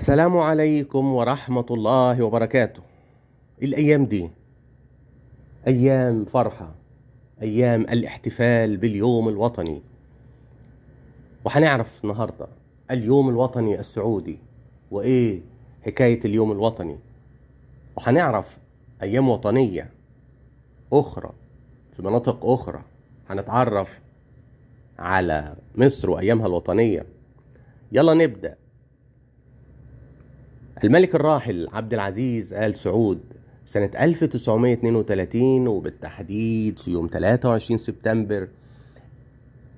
السلام عليكم ورحمة الله وبركاته الأيام دي أيام فرحة أيام الاحتفال باليوم الوطني وهنعرف النهاردة اليوم الوطني السعودي وإيه حكاية اليوم الوطني وهنعرف أيام وطنية أخرى في مناطق أخرى هنتعرف على مصر وأيامها الوطنية يلا نبدأ الملك الراحل عبد العزيز آل سعود سنة 1932 وبالتحديد في يوم 23 سبتمبر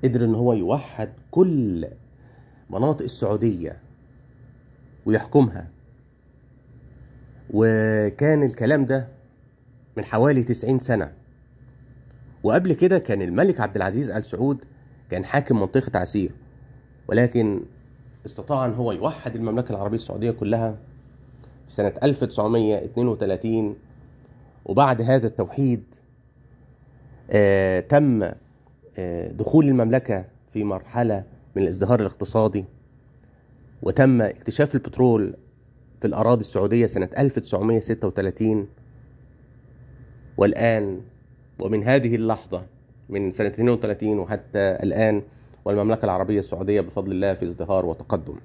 قدر ان هو يوحد كل مناطق السعودية ويحكمها وكان الكلام ده من حوالي 90 سنة وقبل كده كان الملك عبد العزيز آل سعود كان حاكم منطقة عسير ولكن استطاع ان هو يوحد المملكة العربية السعودية كلها في سنة 1932 وبعد هذا التوحيد آه، تم آه، دخول المملكة في مرحلة من الازدهار الاقتصادي وتم اكتشاف البترول في الأراضي السعودية سنة 1936 والآن ومن هذه اللحظة من سنة 32 وحتى الآن والمملكة العربية السعودية بفضل الله في ازدهار وتقدم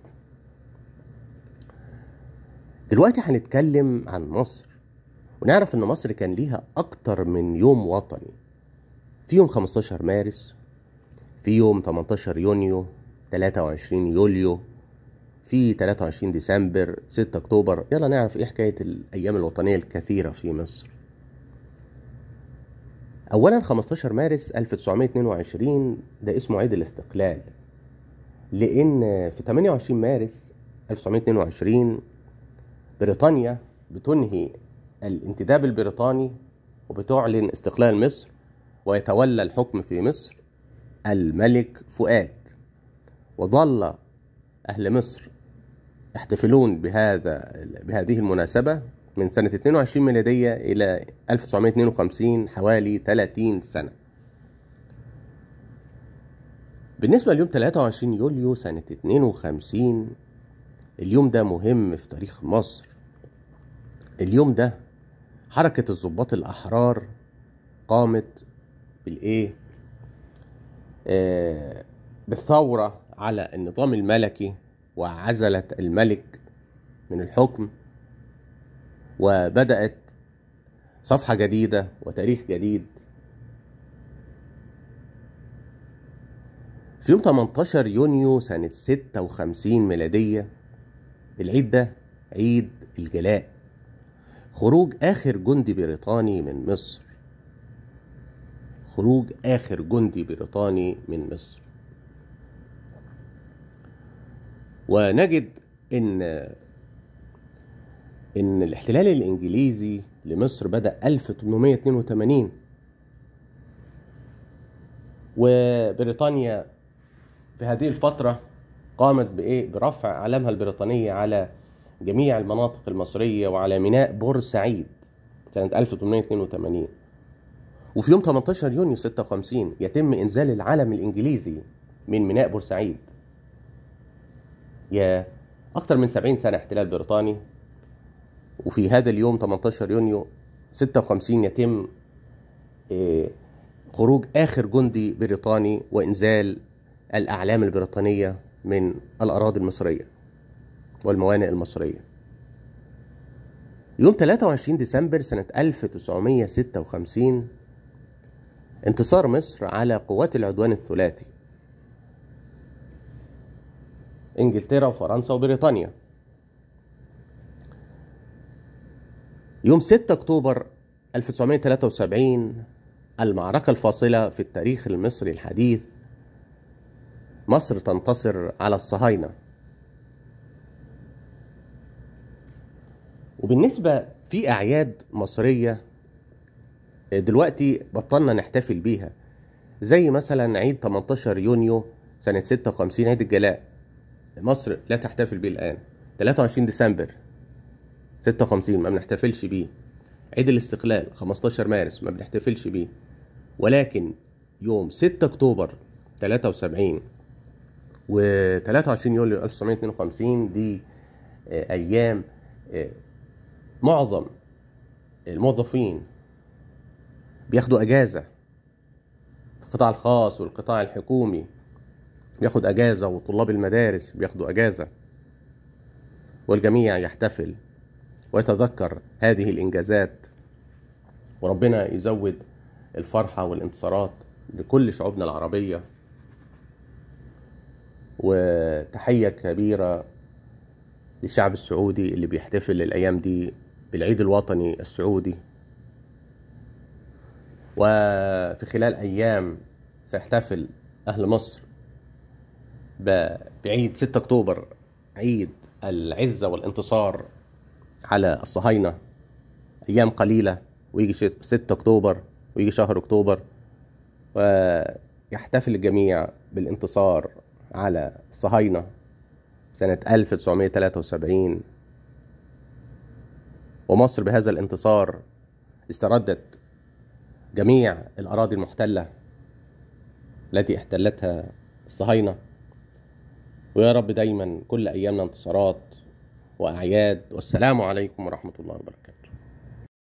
دلوقتي هنتكلم عن مصر ونعرف ان مصر كان ليها اكتر من يوم وطني في يوم 15 مارس في يوم 18 يونيو 23 يوليو في 23 ديسمبر 6 اكتوبر يلا نعرف ايه حكايه الايام الوطنيه الكثيره في مصر اولا 15 مارس 1922 ده اسمه عيد الاستقلال لان في 28 مارس 1922 بريطانيا بتنهي الانتداب البريطاني وبتعلن استقلال مصر ويتولى الحكم في مصر الملك فؤاد وظل أهل مصر يحتفلون بهذا بهذه المناسبة من سنة 22 ميلادية إلى 1952 حوالي 30 سنة بالنسبة ليوم 23 يوليو سنة 52 اليوم ده مهم في تاريخ مصر اليوم ده حركة الضباط الأحرار قامت بالإيه؟ آه بالثورة على النظام الملكي وعزلت الملك من الحكم وبدأت صفحة جديدة وتاريخ جديد في يوم 18 يونيو سنة 56 ميلادية العيد ده عيد الجلاء خروج آخر جندي بريطاني من مصر خروج آخر جندي بريطاني من مصر ونجد إن إن الاحتلال الإنجليزي لمصر بدأ 1882 وبريطانيا في هذه الفترة قامت بايه برفع علامها البريطانيه على جميع المناطق المصريه وعلى ميناء بورسعيد سنه 1882 وفي يوم 18 يونيو 56 يتم انزال العلم الانجليزي من ميناء بورسعيد يا اكثر من 70 سنه احتلال بريطاني وفي هذا اليوم 18 يونيو 56 يتم آه، خروج اخر جندي بريطاني وانزال الاعلام البريطانيه من الأراضي المصرية والموانئ المصرية يوم 23 ديسمبر سنة 1956 انتصار مصر على قوات العدوان الثلاثي انجلترا وفرنسا وبريطانيا يوم 6 اكتوبر 1973 المعركة الفاصلة في التاريخ المصري الحديث مصر تنتصر على الصهاينة وبالنسبة في أعياد مصرية دلوقتي بطلنا نحتفل بيها زي مثلا عيد 18 يونيو سنة 56 عيد الجلاء مصر لا تحتفل بيه الآن 23 ديسمبر 56 ما بنحتفلش بيه عيد الاستقلال 15 مارس ما بنحتفلش بيه ولكن يوم 6 اكتوبر 73 و23 يوليو 1952 دي آه، ايام آه، معظم الموظفين بياخدوا اجازه في القطاع الخاص والقطاع الحكومي بياخد اجازه وطلاب المدارس بياخدوا اجازه والجميع يحتفل ويتذكر هذه الانجازات وربنا يزود الفرحه والانتصارات لكل شعوبنا العربيه وتحية كبيرة للشعب السعودي اللي بيحتفل الأيام دي بالعيد الوطني السعودي وفي خلال أيام سيحتفل أهل مصر بعيد 6 أكتوبر عيد العزة والانتصار على الصهاينة أيام قليلة ويجي 6 أكتوبر ويجي شهر أكتوبر ويحتفل الجميع بالانتصار على الصهاينة سنة 1973 ومصر بهذا الانتصار استردت جميع الأراضي المحتلة التي احتلتها الصهاينة ويا رب دايما كل أيامنا انتصارات وأعياد والسلام عليكم ورحمة الله وبركاته